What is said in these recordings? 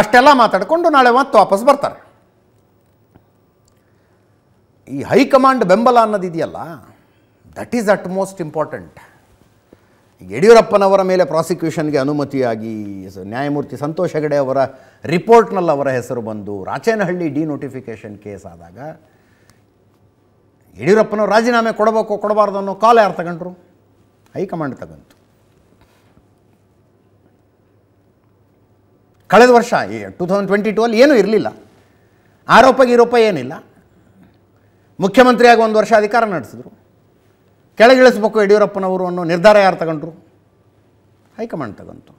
ಅಷ್ಟೆಲ್ಲ ಮಾತಾಡಿಕೊಂಡು ನಾಳೆ ಮತ್ತೆ ವಾಪಸ್ ಬರ್ತಾರೆ ಈ ಹೈಕಮಾಂಡ್ ಬೆಂಬಲ ಅನ್ನೋದಿದೆಯಲ್ಲ that is at most important ಯಡಿಯೂರಪ್ಪನವರ ಮೇಲೆ ಪ್ರಾಸಿಕ್ಯೂಷನ್ಗೆ ಅನುಮತಿಯಾಗಿ ನ್ಯಾಯಮೂರ್ತಿ ಸಂತೋಷ್ ಹೆಗಡೆ ಅವರ ರಿಪೋರ್ಟ್ನಲ್ಲಿ ಅವರ ಹೆಸರು ಬಂದು ರಾಚೇನಹಳ್ಳಿ ಡಿನೋಟಿಫಿಕೇಷನ್ ಕೇಸ್ ಆದಾಗ ಯಡಿಯೂರಪ್ಪನವರು ರಾಜೀನಾಮೆ ಕೊಡಬೇಕು ಕೊಡಬಾರ್ದು ಅನ್ನೋ ಕಾಲ್ ಯಾರು ತಗೊಂಡ್ರು ಹೈಕಮಾಂಡ್ ತಗೊಂತು ಕಳೆದ ವರ್ಷ ಟೂ ಥೌಸಂಡ್ ಟ್ವೆಂಟಿ ಟೂ ಅಲ್ಲಿ ಏನೂ ಇರಲಿಲ್ಲ ಆರೋಪ ಗಿರೋಪ ಏನಿಲ್ಲ ಮುಖ್ಯಮಂತ್ರಿಯಾಗಿ ಒಂದು ವರ್ಷ ಅಧಿಕಾರ ನಡೆಸಿದ್ರು ಕೆಳಗಿಳಿಸ್ಬೇಕು ಯಡಿಯೂರಪ್ಪನವರು ಅನ್ನೋ ನಿರ್ಧಾರ ಯಾರು ತಗೊಂಡ್ರು ಹೈಕಮಾಂಡ್ ತಗೊಂತು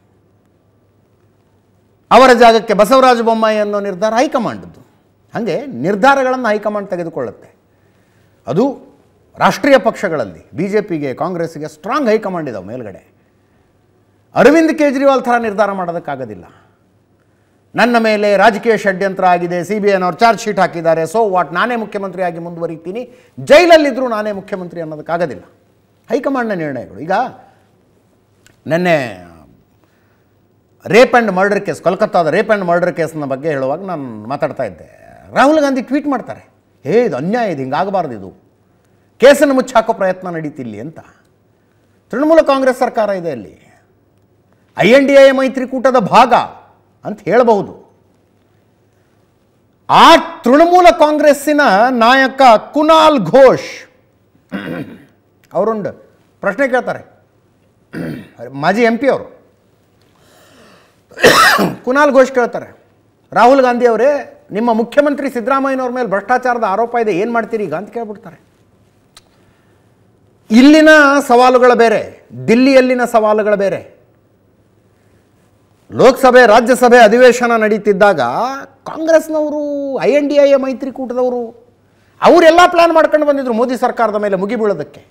ಅವರ ಜಾಗಕ್ಕೆ ಬಸವರಾಜ ಬೊಮ್ಮಾಯಿ ಅನ್ನೋ ನಿರ್ಧಾರ ಹೈಕಮಾಂಡದ್ದು ಹಾಗೆ ನಿರ್ಧಾರಗಳನ್ನು ಹೈಕಮಾಂಡ್ ತೆಗೆದುಕೊಳ್ಳುತ್ತೆ ಅದು ರಾಷ್ಟ್ರೀಯ ಪಕ್ಷಗಳಲ್ಲಿ ಬಿ ಜೆ ಪಿಗೆ ಕಾಂಗ್ರೆಸ್ಗೆ ಸ್ಟ್ರಾಂಗ್ ಹೈಕಮಾಂಡ್ ಇದಾವೆ ಮೇಲ್ಗಡೆ ಅರವಿಂದ್ ಕೇಜ್ರಿವಾಲ್ ಥರ ನಿರ್ಧಾರ ಮಾಡೋದಕ್ಕಾಗೋದಿಲ್ಲ ನನ್ನ ಮೇಲೆ ರಾಜಕೀಯ ಷಡ್ಯಂತ್ರ ಆಗಿದೆ ಸಿ ಬಿ ಐನವ್ರು ಚಾರ್ಜ್ ಶೀಟ್ ಹಾಕಿದ್ದಾರೆ ಸೊ ವಾಟ್ ನಾನೇ ಮುಖ್ಯಮಂತ್ರಿಯಾಗಿ ಮುಂದುವರಿತೀನಿ ಜೈಲಲ್ಲಿದ್ದರೂ ನಾನೇ ಮುಖ್ಯಮಂತ್ರಿ ಅನ್ನೋದಕ್ಕಾಗೋದಿಲ್ಲ ಹೈಕಮಾಂಡ್ನ ನಿರ್ಣಯಗಳು ಈಗ ನೆನ್ನೆ ರೇಪ್ ಆ್ಯಂಡ್ ಮರ್ಡರ್ ಕೇಸ್ ಕೋಲ್ಕತ್ತಾದ ರೇಪ್ ಆ್ಯಂಡ್ ಮರ್ಡರ್ ಕೇಸ್ನ ಬಗ್ಗೆ ಹೇಳುವಾಗ ನಾನು ಮಾತಾಡ್ತಾ ಇದ್ದೆ ರಾಹುಲ್ ಗಾಂಧಿ ಟ್ವೀಟ್ ಮಾಡ್ತಾರೆ ಹೇ ಇದು ಅನ್ಯಾಯ ಇದು ಹಿಂಗಾಗಬಾರ್ದು ಇದು ಕೇಸನ್ನು ಮುಚ್ಚಾಕೋ ಪ್ರಯತ್ನ ನಡೀತಿಲ್ಲಿ ಅಂತ ತೃಣಮೂಲ ಕಾಂಗ್ರೆಸ್ ಸರ್ಕಾರ ಇದೆ ಅಲ್ಲಿ ಐ ಎನ್ ಡಿ ಎ ಮೈತ್ರಿಕೂಟದ ಭಾಗ ಅಂತ ಹೇಳಬಹುದು ಆ ತೃಣಮೂಲ ಕಾಂಗ್ರೆಸ್ಸಿನ ನಾಯಕ ಕುನಾಲ್ ಘೋಷ್ ಅವರೊಂದು ಪ್ರಶ್ನೆ ಕೇಳ್ತಾರೆ ಮಾಜಿ ಎಂ ಪಿ ಅವರು ಕುನಾಲ್ ಘೋಷ್ ಕೇಳ್ತಾರೆ ರಾಹುಲ್ ಗಾಂಧಿ ಅವರೇ ನಿಮ್ಮ ಮುಖ್ಯಮಂತ್ರಿ ಸಿದ್ದರಾಮಯ್ಯನವ್ರ ಮೇಲೆ ಭ್ರಷ್ಟಾಚಾರದ ಆರೋಪ ಇದೆ ಏನು ಮಾಡ್ತೀರಿ ಈಗ ಅಂತ ಕೇಳ್ಬಿಡ್ತಾರೆ ಇಲ್ಲಿನ ಸವಾಲುಗಳು ಬೇರೆ ದಿಲ್ಲಿಯಲ್ಲಿನ ಸವಾಲುಗಳು ಬೇರೆ ಲೋಕಸಭೆ ರಾಜ್ಯಸಭೆ ಅಧಿವೇಶನ ನಡೀತಿದ್ದಾಗ ಕಾಂಗ್ರೆಸ್ನವರು I N D I A ಮೈತ್ರಿಕೂಟದವರು ಅವರೆಲ್ಲ ಪ್ಲ್ಯಾನ್ ಮಾಡ್ಕೊಂಡು ಬಂದಿದ್ರು ಮೋದಿ ಸರ್ಕಾರದ ಮೇಲೆ ಮುಗಿಬೀಳೋದಕ್ಕೆ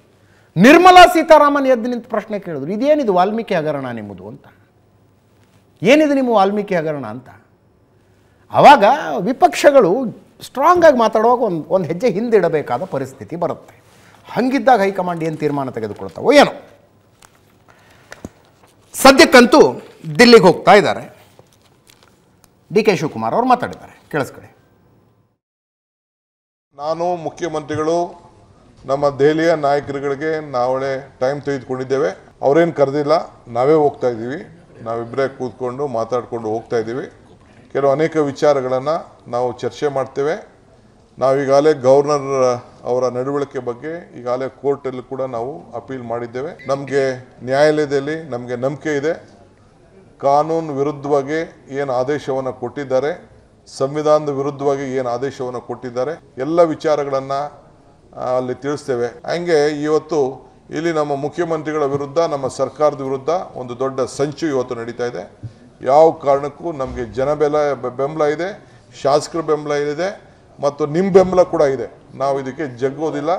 ನಿರ್ಮಲಾ ಸೀತಾರಾಮನ್ ಎದ್ದು ನಿಂತು ಪ್ರಶ್ನೆ ಕೇಳಿದ್ರು ಇದೇನಿದು ವಾಲ್ಮೀಕಿ ಹಗರಣ ನಿಮ್ಮದು ಅಂತ ಏನಿದು ನಿಮ್ಮ ವಾಲ್ಮೀಕಿ ಹಗರಣ ಅಂತ ಆವಾಗ ವಿಪಕ್ಷಗಳು ಸ್ಟ್ರಾಂಗ್ ಆಗಿ ಮಾತಾಡುವಾಗ ಒಂದು ಒಂದು ಹೆಜ್ಜೆ ಹಿಂದಿಡಬೇಕಾದ ಪರಿಸ್ಥಿತಿ ಬರುತ್ತೆ ಹಂಗಿದ್ದಾಗ ಹೈಕಮಾಂಡ್ ಏನು ತೀರ್ಮಾನ ತೆಗೆದುಕೊಳ್ತಾವೋ ಏನೋ ಸದ್ಯಕ್ಕಂತೂ ದಿಲ್ಲಿಗೆ ಹೋಗ್ತಾ ಇದ್ದಾರೆ ಡಿ ಕೆ ಶಿವಕುಮಾರ್ ಅವರು ಮಾತಾಡಿದ್ದಾರೆ ಕೇಳಿಸ್ಕೊಳ್ಳಿ ನಾನು ಮುಖ್ಯಮಂತ್ರಿಗಳು ನಮ್ಮ ದೆಹಲಿಯ ನಾಯಕರುಗಳಿಗೆ ನಾವೇ ಟೈಮ್ ತೆಗೆದುಕೊಂಡಿದ್ದೇವೆ ಅವರೇನು ಕರೆದಿಲ್ಲ ನಾವೇ ಹೋಗ್ತಾ ಇದ್ದೀವಿ ನಾವಿಬ್ಬರೇ ಕೂತ್ಕೊಂಡು ಮಾತಾಡಿಕೊಂಡು ಹೋಗ್ತಾ ಇದ್ದೀವಿ ಕೆಲವು ಅನೇಕ ವಿಚಾರಗಳನ್ನು ನಾವು ಚರ್ಚೆ ಮಾಡ್ತೇವೆ ನಾವೀಗಾಗಲೇ ಗವರ್ನರ್ ಅವರ ನಡವಳಿಕೆ ಬಗ್ಗೆ ಈಗಾಗಲೇ ಕೋರ್ಟಲ್ಲಿ ಕೂಡ ನಾವು ಅಪೀಲ್ ಮಾಡಿದ್ದೇವೆ ನಮಗೆ ನ್ಯಾಯಾಲಯದಲ್ಲಿ ನಮಗೆ ನಂಬಿಕೆ ಇದೆ ಕಾನೂನು ವಿರುದ್ಧವಾಗಿ ಏನು ಆದೇಶವನ್ನು ಕೊಟ್ಟಿದ್ದಾರೆ ಸಂವಿಧಾನದ ವಿರುದ್ಧವಾಗಿ ಏನು ಆದೇಶವನ್ನು ಕೊಟ್ಟಿದ್ದಾರೆ ಎಲ್ಲ ವಿಚಾರಗಳನ್ನು ಅಲ್ಲಿ ತಿಳಿಸ್ತೇವೆ ಹಂಗೆ ಇವತ್ತು ಇಲ್ಲಿ ನಮ್ಮ ಮುಖ್ಯಮಂತ್ರಿಗಳ ವಿರುದ್ಧ ನಮ್ಮ ಸರ್ಕಾರದ ವಿರುದ್ಧ ಒಂದು ದೊಡ್ಡ ಸಂಚು ಇವತ್ತು ನಡೀತಾ ಇದೆ ಯಾವ ಕಾರಣಕ್ಕೂ ನಮಗೆ ಜನ ಬೆಲ ಬೆಂಬಲ ಇದೆ ಶಾಸಕರ ಬೆಂಬಲ ಇದೆ ಮತ್ತು ನಿಮ್ಮ ಬೆಂಬಲ ಕೂಡ ಇದೆ ನಾವು ಇದಕ್ಕೆ ಜಗ್ಗೋದಿಲ್ಲ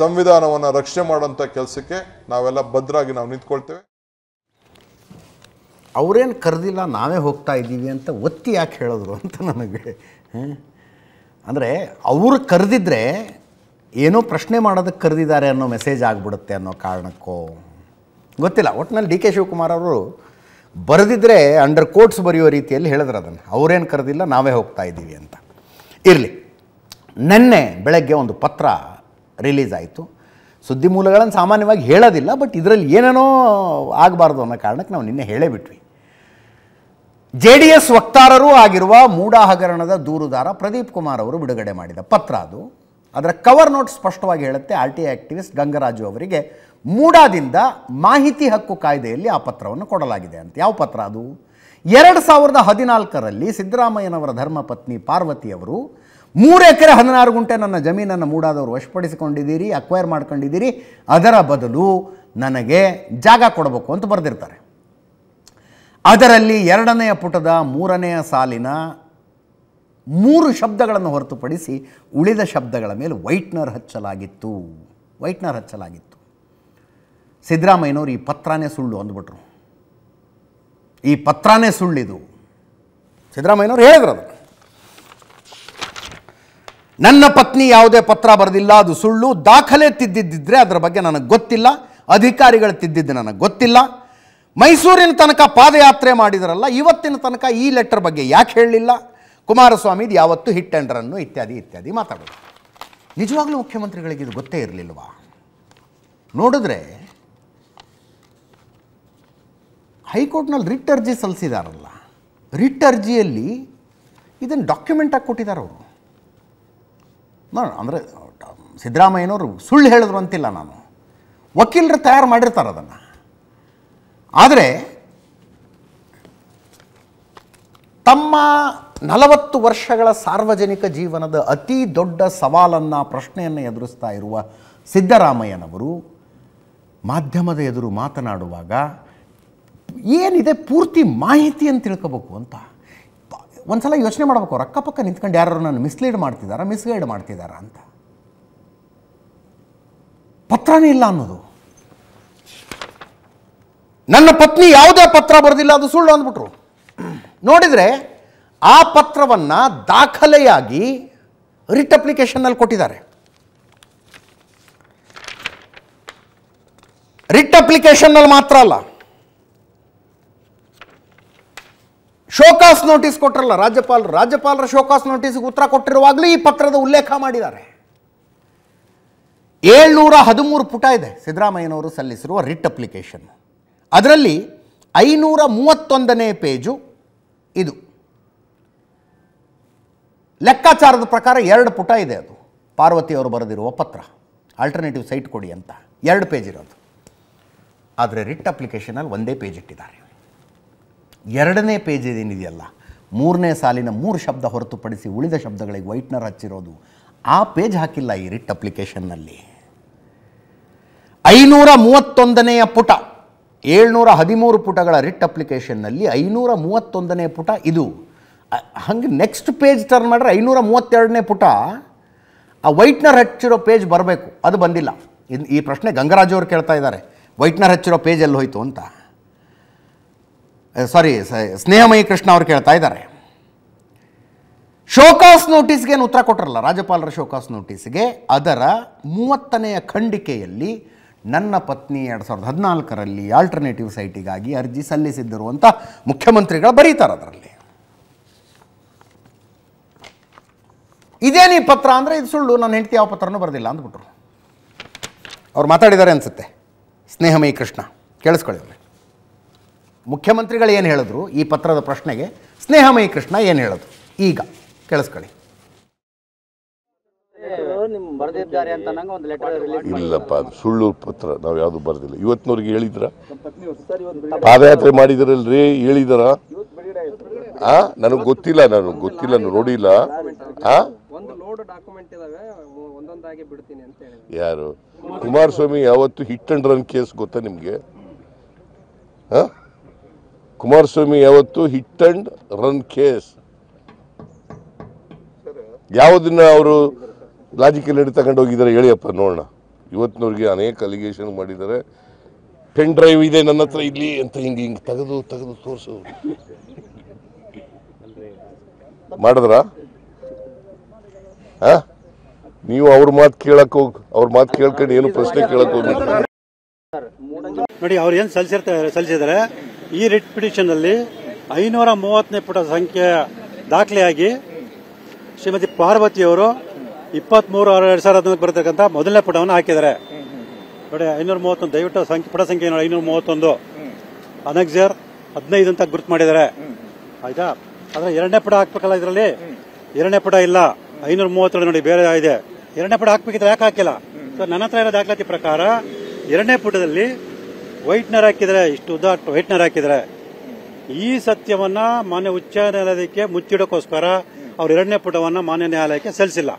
ಸಂವಿಧಾನವನ್ನು ರಕ್ಷಣೆ ಮಾಡುವಂಥ ಕೆಲಸಕ್ಕೆ ನಾವೆಲ್ಲ ಭದ್ರಾಗಿ ನಾವು ನಿಂತ್ಕೊಳ್ತೇವೆ ಅವರೇನು ಕರೆದಿಲ್ಲ ನಾವೇ ಹೋಗ್ತಾ ಇದ್ದೀವಿ ಅಂತ ಒತ್ತಿ ಯಾಕೆ ಹೇಳಿದ್ರು ಅಂತ ನನಗೆ ಅಂದರೆ ಅವರು ಕರೆದಿದ್ರೆ ಏನೋ ಪ್ರಶ್ನೆ ಮಾಡೋದಕ್ಕೆ ಕರೆದಿದ್ದಾರೆ ಅನ್ನೋ ಮೆಸೇಜ್ ಆಗಿಬಿಡುತ್ತೆ ಅನ್ನೋ ಕಾರಣಕ್ಕೋ ಗೊತ್ತಿಲ್ಲ ಒಟ್ಟಿನಲ್ಲಿ ಡಿ ಕೆ ಶಿವಕುಮಾರ್ ಅವರು ಬರೆದಿದ್ದರೆ ಅಂಡರ್ ಕೋಟ್ಸ್ ಬರೆಯೋ ರೀತಿಯಲ್ಲಿ ಹೇಳಿದ್ರು ಅದನ್ನು ಅವರೇನು ಕರೆದಿಲ್ಲ ನಾವೇ ಹೋಗ್ತಾ ಇದ್ದೀವಿ ಅಂತ ಇರಲಿ ನಿನ್ನೆ ಬೆಳಗ್ಗೆ ಒಂದು ಪತ್ರ ರಿಲೀಸ್ ಆಯಿತು ಸುದ್ದಿ ಮೂಲಗಳನ್ನು ಸಾಮಾನ್ಯವಾಗಿ ಹೇಳೋದಿಲ್ಲ ಬಟ್ ಇದರಲ್ಲಿ ಏನೇನೋ ಆಗಬಾರ್ದು ಅನ್ನೋ ಕಾರಣಕ್ಕೆ ನಾವು ನಿನ್ನೆ ಹೇಳೇ ಬಿಟ್ವಿ ಜೆ ಡಿ ಎಸ್ ವಕ್ತಾರರೂ ಆಗಿರುವ ಮೂಡಾ ಹಗರಣದ ದೂರುದಾರ ಪ್ರದೀಪ್ ಕುಮಾರ್ ಅವರು ಬಿಡುಗಡೆ ಮಾಡಿದ ಪತ್ರ ಅದು ಅದರ ಕವರ್ ನೋಟ್ ಸ್ಪಷ್ಟವಾಗಿ ಹೇಳುತ್ತೆ ಆರ್ ಟಿ ಆಕ್ಟಿವಿಸ್ಟ್ ಗಂಗರಾಜು ಅವರಿಗೆ ಮೂಡಾದಿಂದ ಮಾಹಿತಿ ಹಕ್ಕು ಕಾಯ್ದೆಯಲ್ಲಿ ಆ ಪತ್ರವನ್ನು ಕೊಡಲಾಗಿದೆ ಅಂತ ಯಾವ ಪತ್ರ ಅದು ಎರಡು ಸಾವಿರದ ಹದಿನಾಲ್ಕರಲ್ಲಿ ಸಿದ್ದರಾಮಯ್ಯನವರ ಧರ್ಮಪತ್ನಿ ಪಾರ್ವತಿಯವರು ಮೂರು ಎಕರೆ ಹದಿನಾರು ಗುಂಟೆ ನನ್ನ ಜಮೀನನ್ನು ಮೂಡಾದವರು ವಶಪಡಿಸಿಕೊಂಡಿದ್ದೀರಿ ಅಕ್ವೈರ್ ಮಾಡ್ಕೊಂಡಿದ್ದೀರಿ ಅದರ ಬದಲು ನನಗೆ ಜಾಗ ಕೊಡಬೇಕು ಅಂತ ಬರೆದಿರ್ತಾರೆ ಅದರಲ್ಲಿ ಎರಡನೆಯ ಪುಟದ ಮೂರನೆಯ ಸಾಲಿನ ಮೂರು ಶಬ್ದಗಳನ್ನು ಹೊರತುಪಡಿಸಿ ಉಳಿದ ಶಬ್ದಗಳ ಮೇಲೆ ವೈಟ್ನರ್ ಹಚ್ಚಲಾಗಿತ್ತು ವೈಟ್ನರ್ ಹಚ್ಚಲಾಗಿತ್ತು ಸಿದ್ದರಾಮಯ್ಯನವರು ಈ ಪತ್ರನೇ ಸುಳ್ಳು ಅಂದ್ಬಿಟ್ರು ಈ ಪತ್ರನೇ ಸುಳ್ಳಿದು ಸಿದ್ದರಾಮಯ್ಯನವರು ಹೇಳಿದ್ರು ಅದು ನನ್ನ ಪತ್ನಿ ಯಾವುದೇ ಪತ್ರ ಬರೆದಿಲ್ಲ ಅದು ಸುಳ್ಳು ದಾಖಲೆ ತಿದ್ದಿದ್ದಿದ್ರೆ ಅದರ ಬಗ್ಗೆ ನನಗೆ ಗೊತ್ತಿಲ್ಲ ಅಧಿಕಾರಿಗಳು ತಿದ್ದಿದ್ದು ನನಗೆ ಗೊತ್ತಿಲ್ಲ ಮೈಸೂರಿನ ತನಕ ಪಾದಯಾತ್ರೆ ಮಾಡಿದರಲ್ಲ ಇವತ್ತಿನ ತನಕ ಈ ಲೆಟರ್ ಬಗ್ಗೆ ಯಾಕೆ ಹೇಳಲಿಲ್ಲ ಕುಮಾರಸ್ವಾಮಿದು ಯಾವತ್ತು ಹಿಟ್ ಆ್ಯಂಡ್ ರನ್ನು ಇತ್ಯಾದಿ ಇತ್ಯಾದಿ ಮಾತಾಡೋದು ನಿಜವಾಗ್ಲೂ ಮುಖ್ಯಮಂತ್ರಿಗಳಿಗೆ ಇದು ಗೊತ್ತೇ ಇರಲಿಲ್ವಾ ನೋಡಿದ್ರೆ ಹೈಕೋರ್ಟ್ನಲ್ಲಿ ರಿಟ್ ಅರ್ಜಿ ಸಲ್ಲಿಸಿದಾರಲ್ಲ ರಿಟ್ ಅರ್ಜಿಯಲ್ಲಿ ಇದನ್ನು ಡಾಕ್ಯುಮೆಂಟಾಗಿ ಕೊಟ್ಟಿದ್ದಾರೆ ಅವರು ಅಂದರೆ ಸಿದ್ದರಾಮಯ್ಯನವರು ಸುಳ್ಳು ಹೇಳಿದ್ರು ಅಂತಿಲ್ಲ ನಾನು ವಕೀಲರು ತಯಾರು ಮಾಡಿರ್ತಾರೆ ಅದನ್ನು ಆದರೆ ತಮ್ಮ ನಲವತ್ತು ವರ್ಷಗಳ ಸಾರ್ವಜನಿಕ ಜೀವನದ ಅತಿ ದೊಡ್ಡ ಸವಾಲನ್ನು ಪ್ರಶ್ನೆಯನ್ನು ಎದುರಿಸ್ತಾ ಇರುವ ಸಿದ್ದರಾಮಯ್ಯನವರು ಮಾಧ್ಯಮದ ಎದುರು ಮಾತನಾಡುವಾಗ ಏನಿದೆ ಪೂರ್ತಿ ಮಾಹಿತಿಯನ್ನು ತಿಳ್ಕೋಬೇಕು ಅಂತ ಒಂದು ಸಲ ಯೋಚನೆ ಮಾಡಬೇಕು ರಕ್ಕಪಕ್ಕ ಅಕ್ಕಪಕ್ಕ ನಿಂತ್ಕೊಂಡು ಯಾರು ನಾನು ಮಿಸ್ಲೀಡ್ ಮಾಡ್ತಿದ್ದಾರಾ ಮಿಸ್ಗೈಡ್ ಮಾಡ್ತಿದ್ದಾರಾ ಅಂತ ಪತ್ರನೇ ಇಲ್ಲ ಅನ್ನೋದು ನನ್ನ ಪತ್ನಿ ಯಾವುದೇ ಪತ್ರ ಬರೆದಿಲ್ಲ ಅದು ಸುಳ್ಳು ಅಂದ್ಬಿಟ್ರು ನೋಡಿದರೆ ಆ ಪತ್ರವನ್ನು ದಾಖಲೆಯಾಗಿ ರಿಟ್ ಅಪ್ಲಿಕೇಶನ್ನಲ್ಲಿ ಕೊಟ್ಟಿದ್ದಾರೆ ರಿಟ್ ಅಪ್ಲಿಕೇಶನ್ನಲ್ಲಿ ಮಾತ್ರ ಅಲ್ಲ ಶೋಕಾಸ್ ನೋಟಿಸ್ ಕೊಟ್ಟರಲ್ಲ ರಾಜ್ಯಪಾಲರು ರಾಜ್ಯಪಾಲರ ಶೋಕಾಸ್ ನೋಟಿಸ್ಗೆ ಉತ್ತರ ಕೊಟ್ಟಿರುವಾಗಲೇ ಈ ಪತ್ರದ ಉಲ್ಲೇಖ ಮಾಡಿದ್ದಾರೆ ಏಳ್ನೂರ ಹದಿಮೂರು ಪುಟ ಇದೆ ಸಿದ್ದರಾಮಯ್ಯನವರು ಸಲ್ಲಿಸಿರುವ ರಿಟ್ ಅಪ್ಲಿಕೇಶನ್ ಅದರಲ್ಲಿ ಐನೂರ ಮೂವತ್ತೊಂದನೇ ಪೇಜು ಇದು ಲೆಕ್ಕಾಚಾರದ ಪ್ರಕಾರ ಎರಡು ಪುಟ ಇದೆ ಅದು ಪಾರ್ವತಿಯವರು ಬರೆದಿರುವ ಪತ್ರ ಆಲ್ಟರ್ನೇಟಿವ್ ಸೈಟ್ ಕೊಡಿ ಅಂತ ಎರಡು ಪೇಜ್ ಇರೋದು ಆದರೆ ರಿಟ್ ಅಪ್ಲಿಕೇಶನಲ್ಲಿ ಒಂದೇ ಪೇಜ್ ಇಟ್ಟಿದ್ದಾರೆ ಎರಡನೇ ಪೇಜ್ ಏನಿದೆಯಲ್ಲ ಮೂರನೇ ಸಾಲಿನ ಮೂರು ಶಬ್ದ ಹೊರತುಪಡಿಸಿ ಉಳಿದ ಶಬ್ದಗಳಿಗೆ ವೈಟ್ನರ್ ಹಚ್ಚಿರೋದು ಆ ಪೇಜ್ ಹಾಕಿಲ್ಲ ಈ ರಿಟ್ ಅಪ್ಲಿಕೇಶನ್ನಲ್ಲಿ ಐನೂರ ಮೂವತ್ತೊಂದನೆಯ ಪುಟ ಏಳ್ನೂರ ಹದಿಮೂರು ಪುಟಗಳ ರಿಟ್ ಅಪ್ಲಿಕೇಶನ್ನಲ್ಲಿ ಐನೂರ ಮೂವತ್ತೊಂದನೇ ಪುಟ ಇದು ಹಂಗೆ ನೆಕ್ಸ್ಟ್ ಪೇಜ್ ಟರ್ನ್ ಮಾಡಿದ್ರೆ ಐನೂರ ಮೂವತ್ತೆರಡನೇ ಪುಟ ಆ ವೈಟ್ನರ್ ಹಚ್ಚಿರೋ ಪೇಜ್ ಬರಬೇಕು ಅದು ಬಂದಿಲ್ಲ ಈ ಪ್ರಶ್ನೆ ಗಂಗರಾಜ್ ಅವರು ಕೇಳ್ತಾ ಇದ್ದಾರೆ ವೈಟ್ನರ್ ಹಚ್ಚಿರೋ ಪೇಜ್ ಎಲ್ಲಿ ಹೋಯಿತು ಅಂತ ಸಾರಿ ಸ್ನೇಹಮಯಿ ಕೃಷ್ಣ ಅವರು ಕೇಳ್ತಾ ಇದ್ದಾರೆ ಶೋಕಾಸ್ ನೋಟಿಸ್ಗೆ ಏನು ಉತ್ತರ ಕೊಟ್ಟರಲ್ಲ ರಾಜ್ಯಪಾಲರ ಶೋಕಾಸ್ ನೋಟಿಸ್ಗೆ ಅದರ ಮೂವತ್ತನೆಯ ಖಂಡಿಕೆಯಲ್ಲಿ ನನ್ನ ಪತ್ನಿ ಎರಡು ಸಾವಿರದ ಹದಿನಾಲ್ಕರಲ್ಲಿ ಆಲ್ಟರ್ನೇಟಿವ್ ಸೈಟಿಗಾಗಿ ಅರ್ಜಿ ಸಲ್ಲಿಸಿದ್ದರು ಅಂತ ಮುಖ್ಯಮಂತ್ರಿಗಳು ಬರೀತಾರೆ ಅದರಲ್ಲಿ ಇದೇನು ಈ ಪತ್ರ ಅಂದರೆ ಇದು ಸುಳ್ಳು ನನ್ನ ಹೆಂಡ್ತಿ ಯಾವ ಪತ್ರನೂ ಬರೆದಿಲ್ಲ ಅಂದ್ಬಿಟ್ರು ಅವ್ರು ಮಾತಾಡಿದ್ದಾರೆ ಅನಿಸುತ್ತೆ ಸ್ನೇಹಮಯಿ ಕೃಷ್ಣ ಕೇಳಿಸ್ಕೊಳ್ಳಿ ಮುಖ್ಯಮಂತ್ರಿಗಳು ಏನು ಹೇಳಿದ್ರು ಈ ಪತ್ರದ ಪ್ರಶ್ನೆಗೆ ಸ್ನೇಹಮಯಿ ಕೃಷ್ಣ ಏನು ಹೇಳೋದು ಈಗ ಕೇಳಿಸ್ಕೊಳ್ಳಿ ಇಲ್ಲಪ್ಪ ಅದು ಸುಳ್ಳು ಪತ್ರ ನಾವು ಯಾವುದು ಬರ್ದಿಲ್ಲ ಇವತ್ತಿನವ್ರಿಗೆ ಹೇಳಿದ್ರ ಪಾದಯಾತ್ರೆ ಮಾಡಿದ್ರಲ್ರಿ ಹೇಳಿದಾರ ಆ ನನಗೆ ಗೊತ್ತಿಲ್ಲ ನಾನು ಗೊತ್ತಿಲ್ಲ ನೋಡಿಲ್ಲ ಆ ಯಾರು ಕುಮಾರಸ್ವಾಮಿ ಯಾವತ್ತು ಹಿಟ್ ಅಂಡ್ ರನ್ ಕೇಸ್ ಗೊತ್ತಾ ನಿಮಗೆ ಕುಮಾರಸ್ವಾಮಿ ಯಾವತ್ತು ಹಿಟ್ ಅಂಡ್ ರನ್ ಕೇಸ್ ಯಾವ್ದನ್ನ ಅವರು ಲಾಜಿಕಲ್ ಹಿಡಿದು ತಗೊಂಡು ಹೋಗಿದ್ದಾರೆ ಹೇಳಿಯಪ್ಪ ನೋಡೋಣ ಇವತ್ತಿನವ್ರಿಗೆ ಅನೇಕ ಅಲಿಗೇಷನ್ ಮಾಡಿದ್ದಾರೆ ಪೆನ್ ಡ್ರೈವ್ ಇದೆ ನನ್ನ ಹತ್ರ ಇಲ್ಲಿ ಅಂತ ಹಿಂಗೆ ಹಿಂಗೆ ತೆಗೆದು ತೆಗೆದು ತೋರಿಸು ಮಾಡಿದ್ರ ನೀವು ಅವ್ರ ಮಾತು ಕೇಳಕ್ ಹೋಗಿ ಅವ್ರ ಮಾತು ಕೇಳ್ಕೊಂಡು ಏನು ಪ್ರಶ್ನೆ ಕೇಳಕ್ ಹೋಗಿ ನೋಡಿ ಅವ್ರು ಏನು ಸಲ್ಲಿಸಿರ್ತಾರೆ ಸಲ್ಲಿಸಿದರೆ ಈ ರಿಟ್ ಪಿಟಿಷನ್ ಅಲ್ಲಿ ಐನೂರ ಮೂವತ್ತನೇ ಪುಟ ಸಂಖ್ಯೆ ದಾಖಲೆಯಾಗಿ ಶ್ರೀಮತಿ ಪಾರ್ವತಿ ಅವರು ಇಪ್ಪತ್ಮೂರು ಎರಡ್ ಸಾವಿರದ ಹದಿನೈದು ಬರತಕ್ಕಂಥ ಮೊದಲನೇ ಪುಟವನ್ನು ಹಾಕಿದ್ದಾರೆ ನೋಡಿ ಐನೂರ ಮೂವತ್ತೊಂದು ದಯವಿಟ್ಟು ಸಂಖ್ಯೆ ಪುಟ ಸಂಖ್ಯೆ ನೋಡಿ ಐನೂರ ಮೂವತ್ತೊಂದು ಅನಗ್ಜರ್ ಹದಿನೈದು ಅಂತ ಗುರುತು ಮಾಡಿದ್ದಾರೆ ಆಯ್ತಾ ಆದರೆ ಎರಡನೇ ಪುಟ ಹಾಕ್ಬೇಕಲ್ಲ ಇದರಲ್ಲಿ ಎರಡನೇ ಪುಟ ಇಲ್ಲ ಐನೂರ ಮೂವತ್ತೆರಡು ನೋಡಿ ಬೇರೆ ಇದೆ ಎರಡನೇ ಪುಟ ಹಾಕ್ಬೇಕಿದ್ರೆ ಯಾಕೆ ಹಾಕಿಲ್ಲ ಸೊ ನನ್ನ ಹತ್ರ ಇರೋ ದಾಖಲಾತಿ ಪ್ರಕಾರ ಎರಡನೇ ಪುಟದಲ್ಲಿ ವೈಟ್ನರ್ ಹಾಕಿದ್ರೆ ಇಷ್ಟು ಉದ್ದ ವೈಟ್ನರ್ ಹಾಕಿದ್ರೆ ಈ ಸತ್ಯವನ್ನ ಮಾನ್ಯ ಉಚ್ಚ ನ್ಯಾಯಾಲಯಕ್ಕೆ ಮುಚ್ಚಿಡೋಕ್ಕೋಸ್ಕರ ಅವ್ರ ಎರಡನೇ ಪುಟವನ್ನು ಮಾನ್ಯ ನ್ಯಾಯಾಲಯಕ್ಕೆ ಸಲ್ಲಿಸಿಲ್ಲ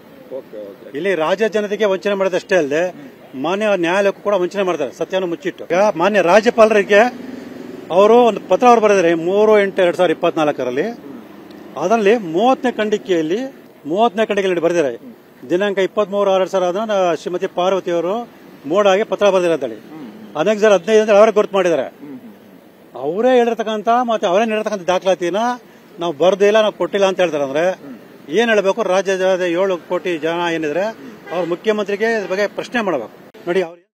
ಇಲ್ಲಿ ರಾಜ್ಯ ಜನತೆಗೆ ವಂಚನೆ ಮಾಡೋದಷ್ಟೇ ಅಲ್ಲದೆ ಮಾನ್ಯ ನ್ಯಾಯಾಲಯಕ್ಕೂ ಕೂಡ ವಂಚನೆ ಮಾಡ್ತಾರೆ ಸತ್ಯವನ್ನು ಮುಚ್ಚಿಟ್ಟು ಮಾನ್ಯ ರಾಜ್ಯಪಾಲರಿಗೆ ಅವರು ಒಂದು ಪತ್ರ ಅವರು ಬರೆದರೆ ಮೂರು ಎಂಟು ಎರಡ್ ಸಾವಿರದ ಇಪ್ಪತ್ನಾಲ್ಕರಲ್ಲಿ ಅದರಲ್ಲಿ ಮೂವತ್ತನೇ ಖಂಡಿಕೆಯಲ್ಲಿ ಮೂವತ್ತನೇ ಖಂಡಿಕೆಯಲ್ಲಿ ಬರೆದಿದ್ದಾರೆ ದಿನಾಂಕ ಇಪ್ಪತ್ಮೂರು ಆರು ಎರಡ್ ಸಾವಿರ ಶ್ರೀಮತಿ ಶ್ರೀಮತಿ ಪಾರ್ವತಿಯವರು ಮೋಡಾಗಿ ಪತ್ರ ಬರೆದಿರ ಅಂತೇಳಿ ಅನೇಕ ಜನ ಹದಿನೈದು ಅಂದ್ರೆ ಅವರೇ ಗುರುತು ಮಾಡಿದ್ದಾರೆ ಅವರೇ ಹೇಳಿರ್ತಕ್ಕಂಥ ಮತ್ತೆ ಅವರೇ ನೀಡಿರ್ತಕ್ಕಂಥ ದಾಖಲಾತಿನ ನಾವು ಬರ್ದಿಲ್ಲ ನಾವು ಕೊಟ್ಟಿಲ್ಲ ಅಂತ ಹೇಳ್ತಾರೆ ಅಂದ್ರೆ ಏನ್ ಹೇಳಬೇಕು ರಾಜ್ಯದ ಏಳು ಕೋಟಿ ಜನ ಏನಿದ್ರೆ ಅವ್ರ ಮುಖ್ಯಮಂತ್ರಿಗೆ ಇದ್ರ ಬಗ್ಗೆ ಪ್ರಶ್ನೆ ಮಾಡಬೇಕು ನೋಡಿ ಅವ್ರಿಗೆ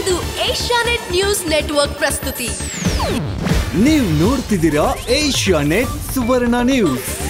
ಇದು ಏಷ್ಯಾನೆಟ್ ನ್ಯೂಸ್ ನೆಟ್ವರ್ಕ್ ಪ್ರಸ್ತುತಿ ನೀವು ನೋಡ್ತಿದ್ದೀರಾ ಏಷ್ಯಾನೆಟ್ ಸುವರ್ಣ ನ್ಯೂಸ್